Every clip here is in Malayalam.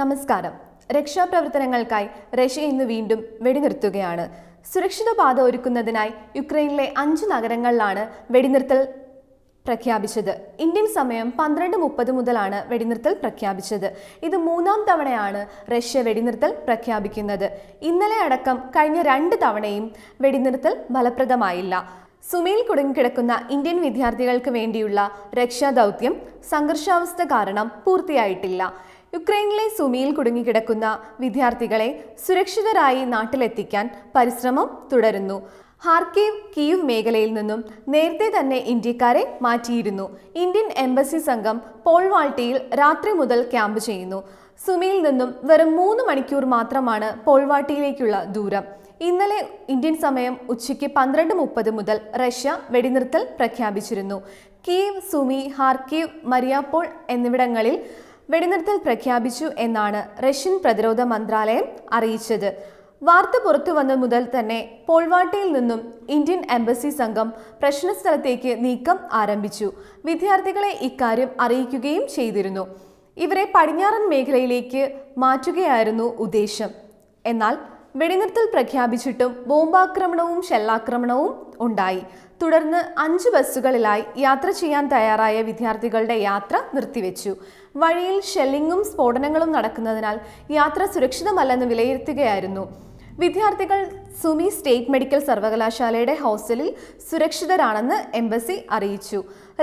നമസ്കാരം രക്ഷാപ്രവർത്തനങ്ങൾക്കായി റഷ്യ ഇന്ന് വീണ്ടും വെടിനിർത്തുകയാണ് സുരക്ഷിത പാത ഒരുക്കുന്നതിനായി യുക്രൈനിലെ അഞ്ച് നഗരങ്ങളിലാണ് വെടിനിർത്തൽ പ്രഖ്യാപിച്ചത് ഇന്ത്യൻ സമയം പന്ത്രണ്ട് മുപ്പത് മുതലാണ് വെടിനിർത്തൽ പ്രഖ്യാപിച്ചത് ഇത് മൂന്നാം തവണയാണ് റഷ്യ വെടിനിർത്തൽ പ്രഖ്യാപിക്കുന്നത് ഇന്നലെ അടക്കം കഴിഞ്ഞ രണ്ട് തവണയും വെടിനിർത്തൽ ഫലപ്രദമായില്ല സുമേൽ കുടുങ്ങിക്കിടക്കുന്ന ഇന്ത്യൻ വിദ്യാർത്ഥികൾക്ക് വേണ്ടിയുള്ള രക്ഷാദൗത്യം സംഘർഷാവസ്ഥ കാരണം പൂർത്തിയായിട്ടില്ല യുക്രൈനിലെ സുമിയിൽ കുടുങ്ങിക്കിടക്കുന്ന വിദ്യാർത്ഥികളെ സുരക്ഷിതരായി നാട്ടിലെത്തിക്കാൻ പരിശ്രമം തുടരുന്നു ഹാർക്കീവ് കീവ് മേഖലയിൽ നിന്നും നേരത്തെ തന്നെ ഇന്ത്യക്കാരെ മാറ്റിയിരുന്നു ഇന്ത്യൻ എംബസി സംഘം പോൾവാൾട്ടിയിൽ രാത്രി മുതൽ ക്യാമ്പ് ചെയ്യുന്നു സുമിയിൽ നിന്നും വെറും മൂന്ന് മണിക്കൂർ മാത്രമാണ് പോൾവാട്ടിയിലേക്കുള്ള ദൂരം ഇന്നലെ ഇന്ത്യൻ സമയം ഉച്ചയ്ക്ക് പന്ത്രണ്ട് മുപ്പത് മുതൽ റഷ്യ വെടിനിർത്തൽ പ്രഖ്യാപിച്ചിരുന്നു കീവ് സുമി ഹാർക്കീവ് മരിയാപ്പോൾ എന്നിവിടങ്ങളിൽ വെടിനിർത്തൽ പ്രഖ്യാപിച്ചു എന്നാണ് റഷ്യൻ പ്രതിരോധ മന്ത്രാലയം അറിയിച്ചത് വാർത്ത പുറത്തു വന്ന മുതൽ തന്നെ പോൾവാട്ടയിൽ നിന്നും ഇന്ത്യൻ എംബസി സംഘം പ്രശ്നസ്ഥലത്തേക്ക് നീക്കം ആരംഭിച്ചു വിദ്യാർത്ഥികളെ ഇക്കാര്യം അറിയിക്കുകയും ചെയ്തിരുന്നു ഇവരെ പടിഞ്ഞാറൻ മേഖലയിലേക്ക് മാറ്റുകയായിരുന്നു ഉദ്ദേശം എന്നാൽ വെടിനിർത്തൽ പ്രഖ്യാപിച്ചിട്ടും ബോംബാക്രമണവും ഷെല്ലാക്രമണവും ഉണ്ടായി തുടർന്ന് അഞ്ച് ബസ്സുകളിലായി യാത്ര ചെയ്യാൻ തയ്യാറായ വിദ്യാർത്ഥികളുടെ യാത്ര നിർത്തിവെച്ചു വഴിയിൽ ഷെല്ലിങ്ങും സ്ഫോടനങ്ങളും നടക്കുന്നതിനാൽ യാത്ര സുരക്ഷിതമല്ലെന്ന് വിലയിരുത്തുകയായിരുന്നു വിദ്യാർത്ഥികൾ സുമി സ്റ്റേറ്റ് മെഡിക്കൽ സർവകലാശാലയുടെ ഹോസ്റ്റലിൽ സുരക്ഷിതരാണെന്ന് എംബസി അറിയിച്ചു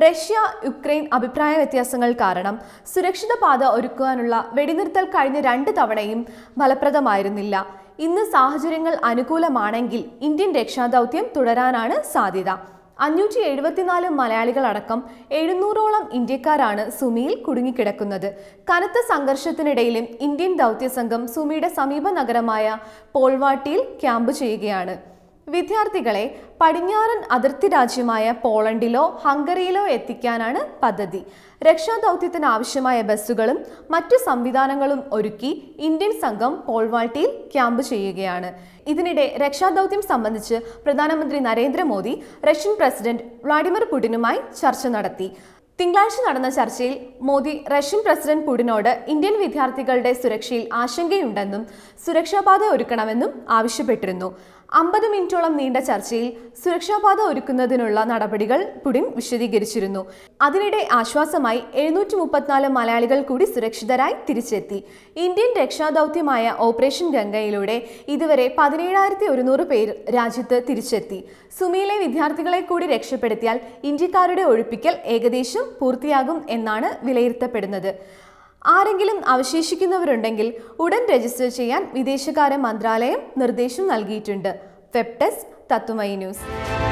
റഷ്യ യുക്രൈൻ അഭിപ്രായ വ്യത്യാസങ്ങൾ കാരണം സുരക്ഷിത പാത ഒരുക്കുവാനുള്ള വെടിനിർത്തൽ കഴിഞ്ഞ രണ്ട് തവണയും ഫലപ്രദമായിരുന്നില്ല ഇന്ന് സാഹചര്യങ്ങൾ അനുകൂലമാണെങ്കിൽ ഇന്ത്യൻ രക്ഷാദൗത്യം തുടരാനാണ് സാധ്യത അഞ്ഞൂറ്റി എഴുപത്തിനാല് മലയാളികളടക്കം എഴുന്നൂറോളം ഇന്ത്യക്കാരാണ് സുമിയിൽ കുടുങ്ങിക്കിടക്കുന്നത് കനത്ത സംഘർഷത്തിനിടയിലും ഇന്ത്യൻ ദൗത്യസംഘം സുമിയുടെ സമീപ നഗരമായ പോൾവാട്ടിയിൽ ക്യാമ്പ് ചെയ്യുകയാണ് വിദ്യാർത്ഥികളെ പടിഞ്ഞാറൻ അതിർത്തി രാജ്യമായ പോളണ്ടിലോ ഹംഗറിയിലോ എത്തിക്കാനാണ് പദ്ധതി രക്ഷാദൗത്യത്തിന് ആവശ്യമായ ബസ്സുകളും മറ്റു സംവിധാനങ്ങളും ഒരുക്കി ഇന്ത്യൻ സംഘം പോൾവാൾട്ടിയിൽ ക്യാമ്പ് ചെയ്യുകയാണ് ഇതിനിടെ രക്ഷാദൗത്യം സംബന്ധിച്ച് പ്രധാനമന്ത്രി നരേന്ദ്രമോദി റഷ്യൻ പ്രസിഡന്റ് വ്ളാഡിമിർ പുടിനുമായി ചർച്ച നടത്തി തിങ്കളാഴ്ച നടന്ന ചർച്ചയിൽ മോദി റഷ്യൻ പ്രസിഡന്റ് പുടിനോട് ഇന്ത്യൻ വിദ്യാർത്ഥികളുടെ സുരക്ഷയിൽ ആശങ്കയുണ്ടെന്നും സുരക്ഷാപാത ഒരുക്കണമെന്നും ആവശ്യപ്പെട്ടിരുന്നു അമ്പത് മിനിറ്റോളം നീണ്ട ചർച്ചയിൽ സുരക്ഷാപാത ഒരുക്കുന്നതിനുള്ള നടപടികൾ പുടിൻ വിശദീകരിച്ചിരുന്നു അതിനിടെ ആശ്വാസമായി എഴുന്നൂറ്റി മുപ്പത്തിനാല് മലയാളികൾ കൂടി സുരക്ഷിതരായി തിരിച്ചെത്തി ഇന്ത്യൻ രക്ഷാദൗത്യമായ ഓപ്പറേഷൻ ഗംഗയിലൂടെ ഇതുവരെ പതിനേഴായിരത്തി ഒരുന്നൂറ് പേർ രാജ്യത്ത് തിരിച്ചെത്തി സുമിയിലെ വിദ്യാർത്ഥികളെ കൂടി രക്ഷപ്പെടുത്തിയാൽ ഇന്ത്യക്കാരുടെ ഒഴിപ്പിക്കൽ ഏകദേശം പൂർത്തിയാകും എന്നാണ് വിലയിരുത്തപ്പെടുന്നത് ആരെങ്കിലും അവശേഷിക്കുന്നവരുണ്ടെങ്കിൽ ഉടൻ രജിസ്റ്റർ ചെയ്യാൻ വിദേശകാര്യ മന്ത്രാലയം നിർദ്ദേശം നൽകിയിട്ടുണ്ട് വെബ് ഡെസ്ക് തത്തുമൈ ന്യൂസ്